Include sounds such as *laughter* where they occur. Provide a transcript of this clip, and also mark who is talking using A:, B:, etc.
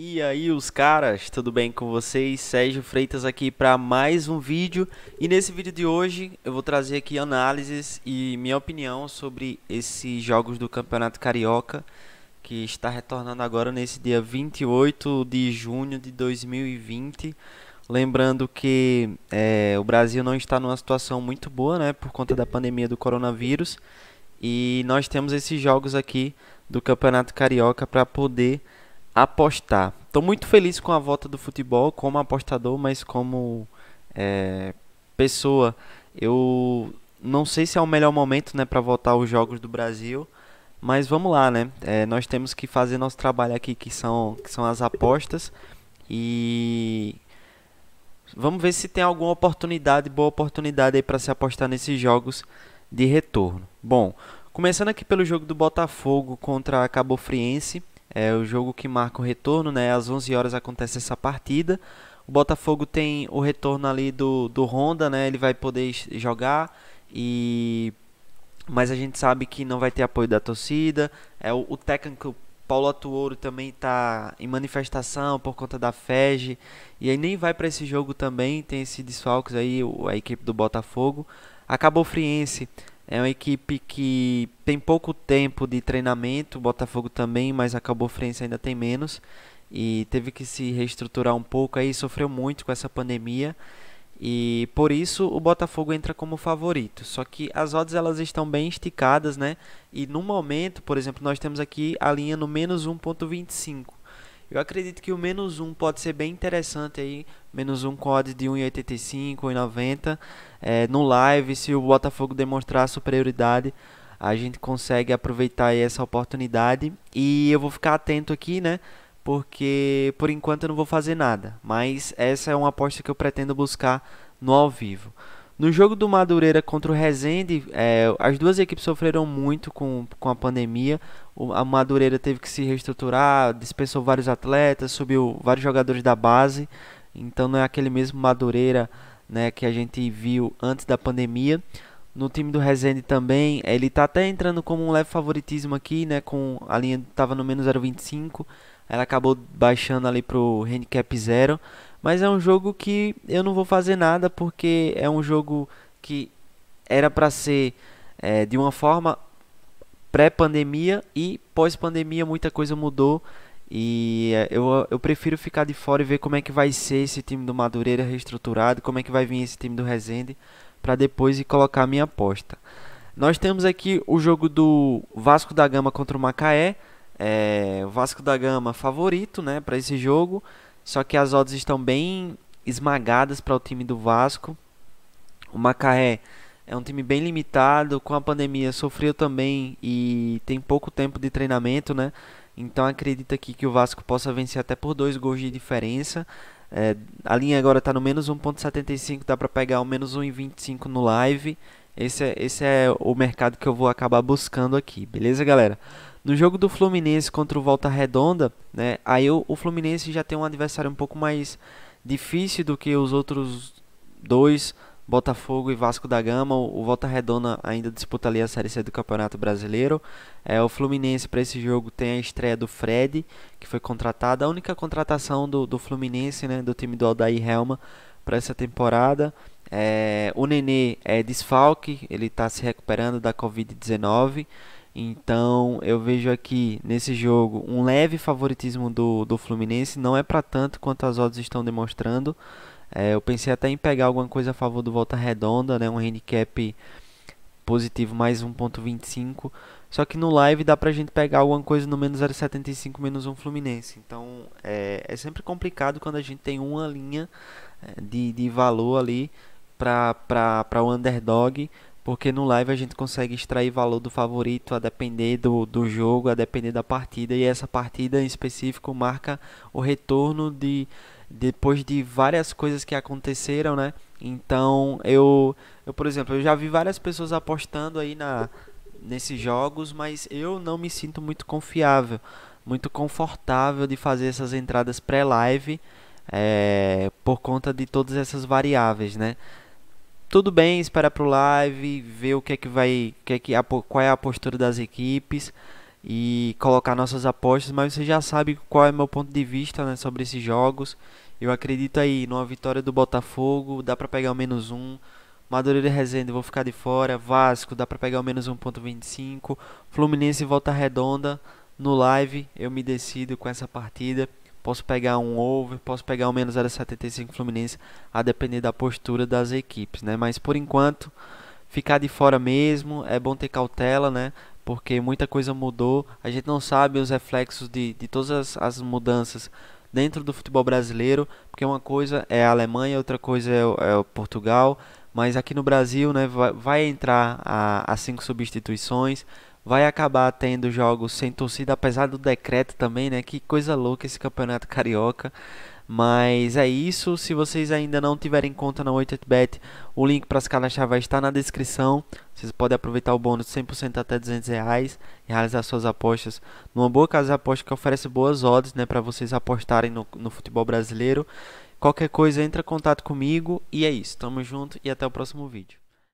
A: E aí, os caras, tudo bem com vocês? Sérgio Freitas aqui para mais um vídeo. E nesse vídeo de hoje eu vou trazer aqui análises e minha opinião sobre esses jogos do Campeonato Carioca que está retornando agora nesse dia 28 de junho de 2020. Lembrando que é, o Brasil não está numa situação muito boa, né, por conta da pandemia do coronavírus. E nós temos esses jogos aqui do Campeonato Carioca para poder apostar. Estou muito feliz com a volta do futebol, como apostador, mas como é, pessoa, eu não sei se é o melhor momento né, para voltar aos Jogos do Brasil, mas vamos lá, né? É, nós temos que fazer nosso trabalho aqui, que são, que são as apostas, e vamos ver se tem alguma oportunidade, boa oportunidade aí para se apostar nesses jogos de retorno. Bom, começando aqui pelo jogo do Botafogo contra a Cabo Friense. É o jogo que marca o retorno, né? Às 11 horas acontece essa partida. O Botafogo tem o retorno ali do, do Honda, né? Ele vai poder jogar e mas a gente sabe que não vai ter apoio da torcida. É o, o técnico Paulo Atuoro também está em manifestação por conta da FEG e aí nem vai para esse jogo também, tem esse desfalques aí, a equipe do Botafogo. Acabou Friense é uma equipe que tem pouco tempo de treinamento, o Botafogo também, mas a Cabofrense ainda tem menos. E teve que se reestruturar um pouco aí, sofreu muito com essa pandemia. E por isso o Botafogo entra como favorito. Só que as odds elas estão bem esticadas, né? E no momento, por exemplo, nós temos aqui a linha no menos 1.25. Eu acredito que o menos um pode ser bem interessante aí, menos um com odds de 1,85, 1,90. É, no live, se o Botafogo demonstrar superioridade, a gente consegue aproveitar essa oportunidade. E eu vou ficar atento aqui, né? Porque por enquanto eu não vou fazer nada. Mas essa é uma aposta que eu pretendo buscar no ao vivo. No jogo do Madureira contra o Rezende, é, as duas equipes sofreram muito com, com a pandemia. O, a Madureira teve que se reestruturar, dispensou vários atletas, subiu vários jogadores da base. Então não é aquele mesmo Madureira né, que a gente viu antes da pandemia. No time do Rezende também, ele está até entrando como um leve favoritismo aqui, né? Com a linha estava no menos 0,25, ela acabou baixando ali pro handicap 0, mas é um jogo que eu não vou fazer nada porque é um jogo que era para ser é, de uma forma pré-pandemia e pós-pandemia muita coisa mudou e é, eu, eu prefiro ficar de fora e ver como é que vai ser esse time do Madureira reestruturado, como é que vai vir esse time do Rezende, para depois ir colocar a minha aposta. Nós temos aqui o jogo do Vasco da Gama contra o Macaé. É, Vasco da Gama favorito né, para esse jogo. Só que as odds estão bem esmagadas para o time do Vasco. O Macaé é um time bem limitado, com a pandemia sofreu também e tem pouco tempo de treinamento, né? Então acredita aqui que o Vasco possa vencer até por dois gols de diferença. É, a linha agora está no menos 1,75, dá para pegar o menos 1,25 no live. Esse é, esse é o mercado que eu vou acabar buscando aqui, beleza, galera? No jogo do Fluminense contra o Volta Redonda, né, aí o, o Fluminense já tem um adversário um pouco mais difícil do que os outros dois Botafogo e Vasco da Gama. O Volta Redonda ainda disputa ali a Série C do Campeonato Brasileiro. É, o Fluminense para esse jogo tem a estreia do Fred, que foi contratado. A única contratação do, do Fluminense, né, do time do Aldair Helma, para essa temporada. É, o Nenê é desfalque, ele está se recuperando da Covid-19. Então eu vejo aqui nesse jogo um leve favoritismo do, do Fluminense, não é para tanto quanto as odds estão demonstrando. É, eu pensei até em pegar alguma coisa a favor do Volta Redonda, né, um handicap positivo mais 1.25. Só que no live dá pra gente pegar alguma coisa no menos 0,75 menos um Fluminense. Então é, é sempre complicado quando a gente tem uma linha é, de, de valor ali para o underdog porque no live a gente consegue extrair valor do favorito a depender do, do jogo, a depender da partida. E essa partida em específico marca o retorno de depois de várias coisas que aconteceram, né? Então eu, eu por exemplo, eu já vi várias pessoas apostando aí na, nesses jogos, mas eu não me sinto muito confiável, muito confortável de fazer essas entradas pré-live é, por conta de todas essas variáveis, né? tudo bem esperar pro live, ver o que é que vai, que é que, qual é a postura das equipes e colocar nossas apostas, mas você já sabe qual é meu ponto de vista né, sobre esses jogos. Eu acredito aí numa vitória do Botafogo, dá para pegar o menos um. Madureira e Resende vou ficar de fora. Vasco dá para pegar o menos 1.25. Fluminense volta redonda no live. Eu me decido com essa partida posso pegar um over, posso pegar o menos 0,75 Fluminense, a depender da postura das equipes, né? Mas por enquanto, ficar de fora mesmo, é bom ter cautela, né? Porque muita coisa mudou, a gente não sabe os reflexos de, de todas as, as mudanças dentro do futebol brasileiro, porque uma coisa é a Alemanha, outra coisa é, o, é o Portugal, mas aqui no Brasil, né, vai, vai entrar as cinco substituições, vai acabar tendo jogos sem torcida, apesar do decreto também, né? Que coisa louca esse campeonato *laughs* carioca. Mas é isso. Se vocês ainda não tiverem conta na 8 bet o link para se cadastrar vai estar na descrição. Vocês podem aproveitar o bônus 100% até 200 reais e realizar suas apostas numa boa casa de aposta que oferece boas odds, né, para vocês apostarem no, no futebol brasileiro. Qualquer coisa, entra em contato comigo e é isso. Tamo junto e até o próximo vídeo.